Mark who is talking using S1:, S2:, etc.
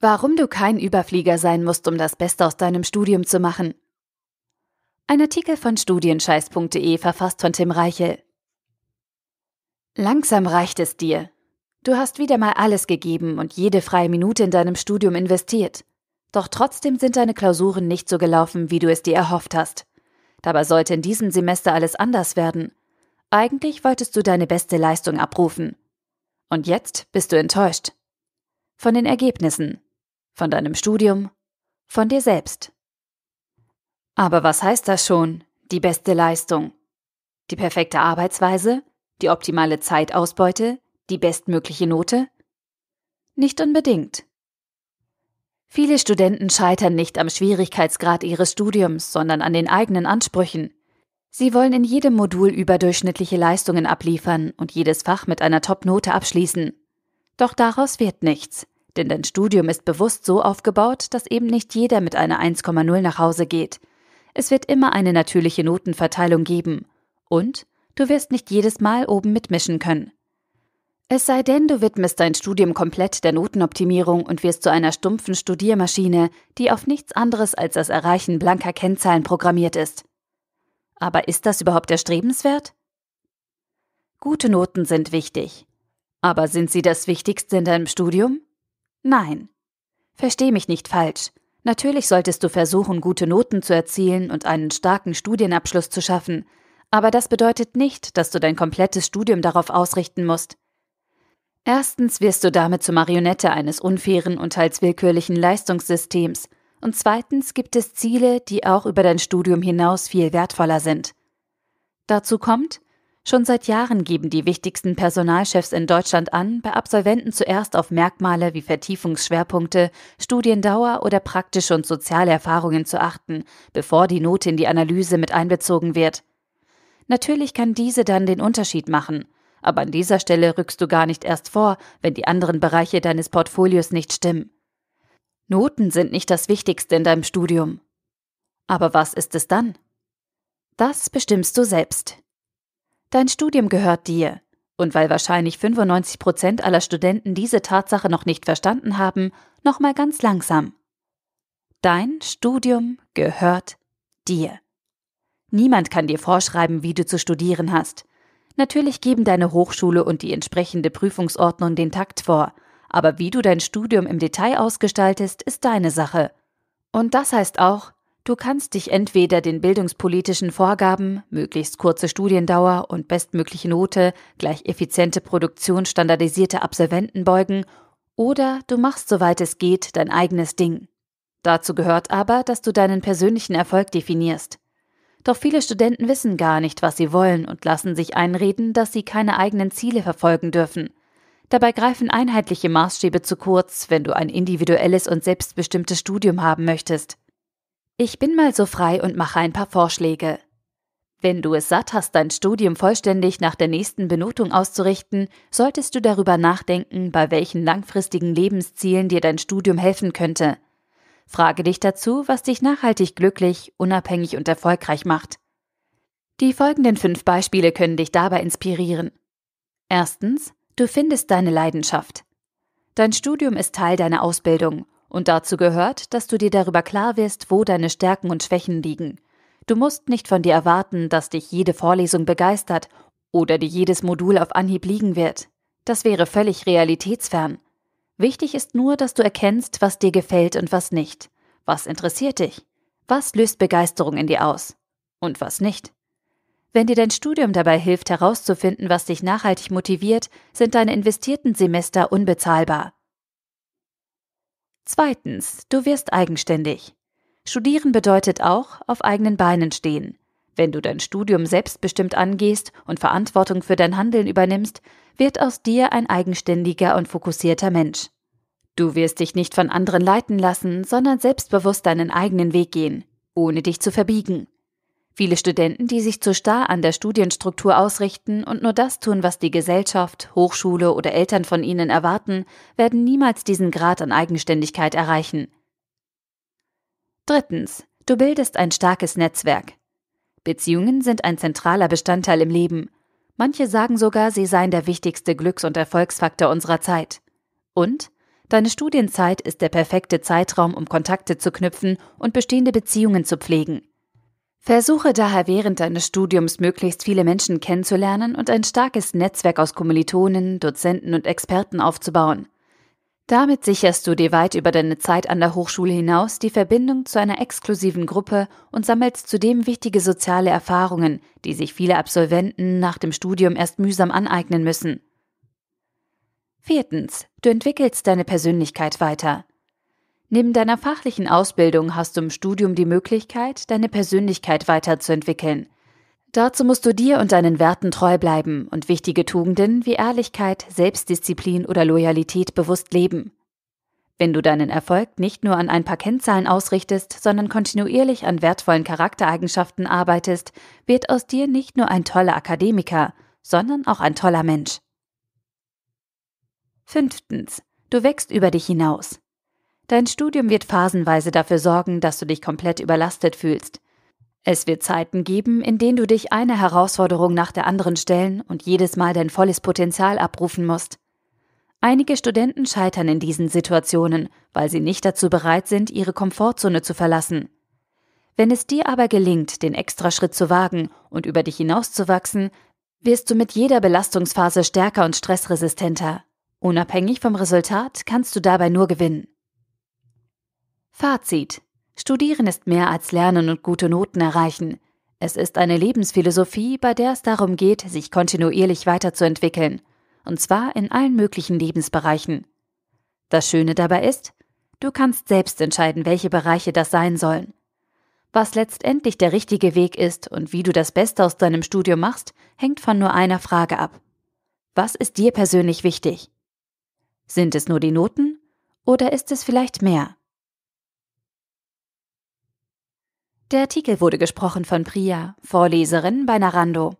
S1: Warum du kein Überflieger sein musst, um das Beste aus deinem Studium zu machen. Ein Artikel von studienscheiß.de verfasst von Tim Reichel. Langsam reicht es dir. Du hast wieder mal alles gegeben und jede freie Minute in deinem Studium investiert. Doch trotzdem sind deine Klausuren nicht so gelaufen, wie du es dir erhofft hast. Dabei sollte in diesem Semester alles anders werden. Eigentlich wolltest du deine beste Leistung abrufen. Und jetzt bist du enttäuscht. Von den Ergebnissen, von deinem Studium, von dir selbst. Aber was heißt das schon, die beste Leistung? Die perfekte Arbeitsweise? Die optimale Zeitausbeute? Die bestmögliche Note? Nicht unbedingt. Viele Studenten scheitern nicht am Schwierigkeitsgrad ihres Studiums, sondern an den eigenen Ansprüchen. Sie wollen in jedem Modul überdurchschnittliche Leistungen abliefern und jedes Fach mit einer Top-Note abschließen. Doch daraus wird nichts. Denn dein Studium ist bewusst so aufgebaut, dass eben nicht jeder mit einer 1,0 nach Hause geht. Es wird immer eine natürliche Notenverteilung geben. Und du wirst nicht jedes Mal oben mitmischen können. Es sei denn, du widmest dein Studium komplett der Notenoptimierung und wirst zu einer stumpfen Studiermaschine, die auf nichts anderes als das Erreichen blanker Kennzahlen programmiert ist. Aber ist das überhaupt erstrebenswert? Gute Noten sind wichtig. Aber sind sie das Wichtigste in deinem Studium? Nein. Versteh mich nicht falsch. Natürlich solltest du versuchen, gute Noten zu erzielen und einen starken Studienabschluss zu schaffen, aber das bedeutet nicht, dass du dein komplettes Studium darauf ausrichten musst. Erstens wirst du damit zur Marionette eines unfairen und teils willkürlichen Leistungssystems, und zweitens gibt es Ziele, die auch über dein Studium hinaus viel wertvoller sind. Dazu kommt, Schon seit Jahren geben die wichtigsten Personalchefs in Deutschland an, bei Absolventen zuerst auf Merkmale wie Vertiefungsschwerpunkte, Studiendauer oder praktische und soziale Erfahrungen zu achten, bevor die Note in die Analyse mit einbezogen wird. Natürlich kann diese dann den Unterschied machen, aber an dieser Stelle rückst du gar nicht erst vor, wenn die anderen Bereiche deines Portfolios nicht stimmen. Noten sind nicht das Wichtigste in deinem Studium. Aber was ist es dann? Das bestimmst du selbst. Dein Studium gehört dir. Und weil wahrscheinlich 95 Prozent aller Studenten diese Tatsache noch nicht verstanden haben, nochmal ganz langsam. Dein Studium gehört dir. Niemand kann dir vorschreiben, wie du zu studieren hast. Natürlich geben deine Hochschule und die entsprechende Prüfungsordnung den Takt vor, aber wie du dein Studium im Detail ausgestaltest, ist deine Sache. Und das heißt auch, Du kannst dich entweder den bildungspolitischen Vorgaben, möglichst kurze Studiendauer und bestmögliche Note, gleich effiziente Produktion standardisierter Absolventen beugen, oder du machst, soweit es geht, dein eigenes Ding. Dazu gehört aber, dass du deinen persönlichen Erfolg definierst. Doch viele Studenten wissen gar nicht, was sie wollen und lassen sich einreden, dass sie keine eigenen Ziele verfolgen dürfen. Dabei greifen einheitliche Maßstäbe zu kurz, wenn du ein individuelles und selbstbestimmtes Studium haben möchtest. Ich bin mal so frei und mache ein paar Vorschläge. Wenn du es satt hast, dein Studium vollständig nach der nächsten Benotung auszurichten, solltest du darüber nachdenken, bei welchen langfristigen Lebenszielen dir dein Studium helfen könnte. Frage dich dazu, was dich nachhaltig glücklich, unabhängig und erfolgreich macht. Die folgenden fünf Beispiele können dich dabei inspirieren. Erstens, du findest deine Leidenschaft. Dein Studium ist Teil deiner Ausbildung und dazu gehört, dass du dir darüber klar wirst, wo deine Stärken und Schwächen liegen. Du musst nicht von dir erwarten, dass dich jede Vorlesung begeistert oder dir jedes Modul auf Anhieb liegen wird. Das wäre völlig realitätsfern. Wichtig ist nur, dass du erkennst, was dir gefällt und was nicht. Was interessiert dich? Was löst Begeisterung in dir aus? Und was nicht? Wenn dir dein Studium dabei hilft herauszufinden, was dich nachhaltig motiviert, sind deine investierten Semester unbezahlbar. Zweitens, du wirst eigenständig. Studieren bedeutet auch, auf eigenen Beinen stehen. Wenn du dein Studium selbstbestimmt angehst und Verantwortung für dein Handeln übernimmst, wird aus dir ein eigenständiger und fokussierter Mensch. Du wirst dich nicht von anderen leiten lassen, sondern selbstbewusst deinen eigenen Weg gehen, ohne dich zu verbiegen. Viele Studenten, die sich zu starr an der Studienstruktur ausrichten und nur das tun, was die Gesellschaft, Hochschule oder Eltern von ihnen erwarten, werden niemals diesen Grad an Eigenständigkeit erreichen. Drittens. Du bildest ein starkes Netzwerk. Beziehungen sind ein zentraler Bestandteil im Leben. Manche sagen sogar, sie seien der wichtigste Glücks- und Erfolgsfaktor unserer Zeit. Und deine Studienzeit ist der perfekte Zeitraum, um Kontakte zu knüpfen und bestehende Beziehungen zu pflegen. Versuche daher während deines Studiums möglichst viele Menschen kennenzulernen und ein starkes Netzwerk aus Kommilitonen, Dozenten und Experten aufzubauen. Damit sicherst du dir weit über deine Zeit an der Hochschule hinaus die Verbindung zu einer exklusiven Gruppe und sammelst zudem wichtige soziale Erfahrungen, die sich viele Absolventen nach dem Studium erst mühsam aneignen müssen. Viertens, du entwickelst deine Persönlichkeit weiter. Neben deiner fachlichen Ausbildung hast du im Studium die Möglichkeit, deine Persönlichkeit weiterzuentwickeln. Dazu musst du dir und deinen Werten treu bleiben und wichtige Tugenden wie Ehrlichkeit, Selbstdisziplin oder Loyalität bewusst leben. Wenn du deinen Erfolg nicht nur an ein paar Kennzahlen ausrichtest, sondern kontinuierlich an wertvollen Charaktereigenschaften arbeitest, wird aus dir nicht nur ein toller Akademiker, sondern auch ein toller Mensch. Fünftens. Du wächst über dich hinaus. Dein Studium wird phasenweise dafür sorgen, dass du dich komplett überlastet fühlst. Es wird Zeiten geben, in denen du dich eine Herausforderung nach der anderen stellen und jedes Mal dein volles Potenzial abrufen musst. Einige Studenten scheitern in diesen Situationen, weil sie nicht dazu bereit sind, ihre Komfortzone zu verlassen. Wenn es dir aber gelingt, den Extraschritt zu wagen und über dich hinauszuwachsen, wirst du mit jeder Belastungsphase stärker und stressresistenter. Unabhängig vom Resultat kannst du dabei nur gewinnen. Fazit. Studieren ist mehr als Lernen und gute Noten erreichen. Es ist eine Lebensphilosophie, bei der es darum geht, sich kontinuierlich weiterzuentwickeln. Und zwar in allen möglichen Lebensbereichen. Das Schöne dabei ist, du kannst selbst entscheiden, welche Bereiche das sein sollen. Was letztendlich der richtige Weg ist und wie du das Beste aus deinem Studium machst, hängt von nur einer Frage ab. Was ist dir persönlich wichtig? Sind es nur die Noten oder ist es vielleicht mehr? Der Artikel wurde gesprochen von Priya, Vorleserin bei Narando.